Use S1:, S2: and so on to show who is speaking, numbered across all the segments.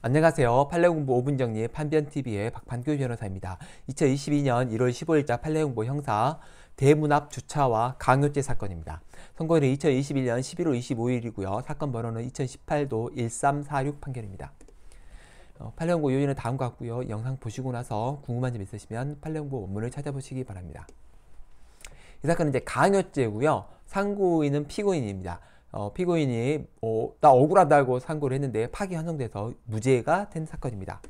S1: 안녕하세요. 판례공부 5분 정리 판변TV의 박판규 변호사입니다. 2022년 1월 15일자 판례공부 형사 대문앞 주차와 강요죄 사건입니다. 선고일은 2021년 11월 25일이고요. 사건 번호는 2018도 1346 판결입니다. 어, 판례공부 요지는 다음과 같고요. 영상 보시고 나서 궁금한 점 있으시면 판례공부 원문을 찾아보시기 바랍니다. 이 사건은 이제 강요죄고요. 상고인은 피고인입니다. 어, 피고인이 어, 나 억울하다고 상고를 했는데 파기 환송돼서 무죄가 된 사건입니다.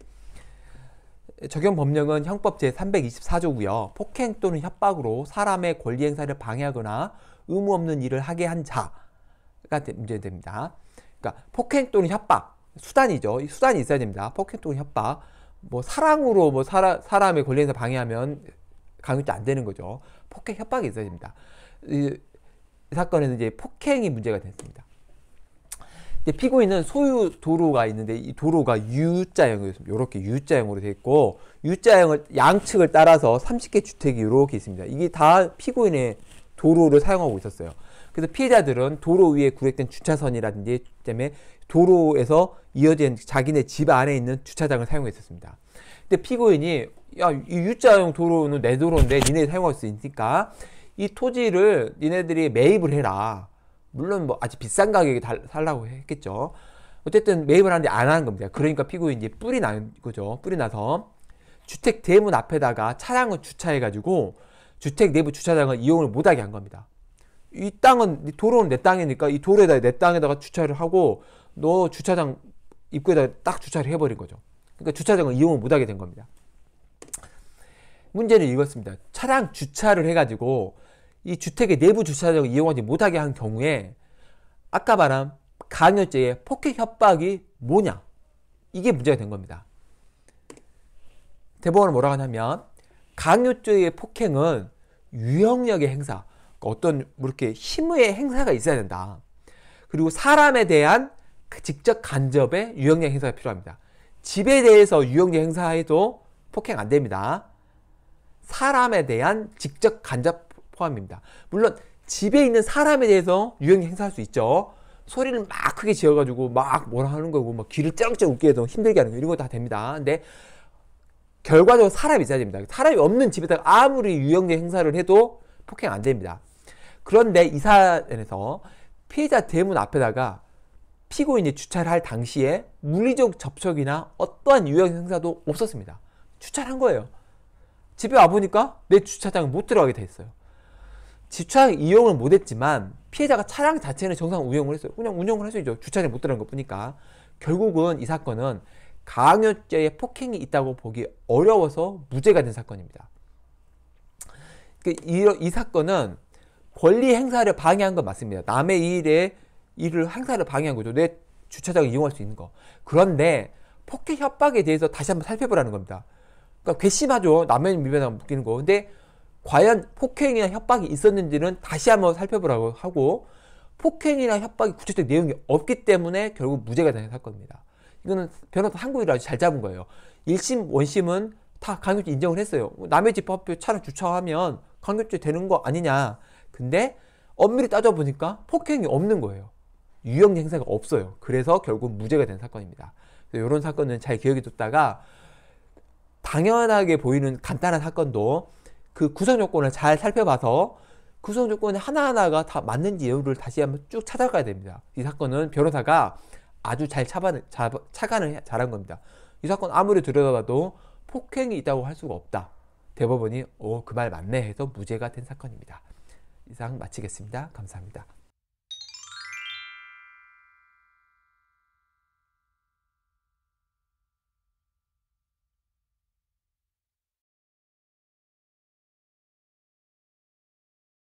S1: 적용 법령은 형법 제324조고요. 폭행 또는 협박으로 사람의 권리 행사를 방해하거나 의무 없는 일을 하게 한 자가 문제됩니다. 그러니까 폭행 또는 협박 수단이죠. 수단이 있어야 됩니다. 폭행 또는 협박 뭐 사랑으로 뭐 사라, 사람의 권리 행사 방해하면 강요죄 안 되는 거죠. 폭행 협박이 있어야 됩니다. 사건에는 이제 폭행이 문제가 됐습니다. 피고인은 소유 도로가 있는데 이 도로가 U자형이었습니다. 이렇게 U자형으로 되어 있고 U자형을 양측을 따라서 30개 주택이 이렇게 있습니다. 이게 다 피고인의 도로를 사용하고 있었어요. 그래서 피해자들은 도로 위에 구획된 주차선이라든지 때문에 도로에서 이어진 자기네 집 안에 있는 주차장을 사용했었습니다. 근데 피고인이 야, 이 U자형 도로는 내 도로인데 니네 사용할 수 있으니까 이 토지를 니네들이 매입을 해라. 물론 뭐아직 비싼 가격에 달, 살라고 했겠죠. 어쨌든 매입을 하는데 안 하는 겁니다. 그러니까 피고인이 제 뿔이 나난 거죠. 뿔이 나서 주택 대문 앞에다가 차량을 주차해가지고 주택 내부 주차장을 이용을 못하게 한 겁니다. 이 땅은 도로는 내 땅이니까 이 도로에다 내 땅에다가 주차를 하고 너 주차장 입구에다 딱 주차를 해버린 거죠. 그러니까 주차장을 이용을 못하게 된 겁니다. 문제는 이것습니다 차량 주차를 해가지고 이 주택의 내부 주차장을 이용하지 못하게 한 경우에 아까 말한 강요죄의 폭행 협박이 뭐냐 이게 문제가 된 겁니다. 대법원은 뭐라고 하냐면 강요죄의 폭행은 유형력의 행사 그러니까 어떤 뭐 이렇게 힘의 행사가 있어야 된다. 그리고 사람에 대한 그 직접 간접의 유형력 행사가 필요합니다. 집에 대해서 유형력 행사해도 폭행 안 됩니다. 사람에 대한 직접 간접 포함입니다. 물론 집에 있는 사람에 대해서 유형이 행사할 수 있죠. 소리를 막 크게 지어가지고 막 뭐라 하는 거고 막 귀를 쩌렁쩌렁 웃게 해서 힘들게 하는 거 이런 거 다 됩니다. 근데 결과적으로 사람이 있어야 됩니다. 사람이 없는 집에다가 아무리 유형제 행사를 해도 폭행 안 됩니다. 그런데 이 사안에서 피해자 대문 앞에다가 피고인이 주차를 할 당시에 물리적 접촉이나 어떠한 유형 행사도 없었습니다. 주차를 한 거예요. 집에 와보니까 내 주차장 못 들어가게 돼 있어요. 주차 이용을 못했지만 피해자가 차량 자체는 정상 운영을 했어요. 그냥 운영을 할 수 있죠. 주차를 못 들어간 것 뿐이니까. 결국은 이 사건은 강요죄의 폭행이 있다고 보기 어려워서 무죄가 된 사건입니다. 그 이, 이 사건은 권리 행사를 방해한 건 맞습니다. 남의 일에 일을 행사를 방해한 거죠. 내 주차장을 이용할 수 있는 거. 그런데 폭행 협박에 대해서 다시 한번 살펴보라는 겁니다. 그러니까 괘씸하죠. 남의 미변하고 묶이는 거. 근데 과연 폭행이나 협박이 있었는지는 다시 한번 살펴보라고 하고 폭행이나 협박이 구체적 내용이 없기 때문에 결국 무죄가 되는 사건입니다. 이거는 변호사 한국이라 아주 잘 잡은 거예요. 1심, 원심은 다 강요죄 인정을 했어요. 남의 집 앞에 차를 주차하면 강요죄 되는 거 아니냐. 근데 엄밀히 따져보니까 폭행이 없는 거예요. 유형 행사가 없어요. 그래서 결국 무죄가 된 사건입니다. 이런 사건은 잘 기억해 뒀다가 당연하게 보이는 간단한 사건도 그 구성 요건을 잘 살펴봐서 구성 조건이 하나하나가 다 맞는지 여부를 다시 한번 쭉 찾아가야 됩니다. 이 사건은 변호사가 아주 잘 차반, 차, 차관을 잘한 겁니다. 이 사건 아무리 들여다봐도 폭행이 있다고 할 수가 없다. 대법원이 오그말 어, 맞네 해서 무죄가 된 사건입니다. 이상 마치겠습니다. 감사합니다.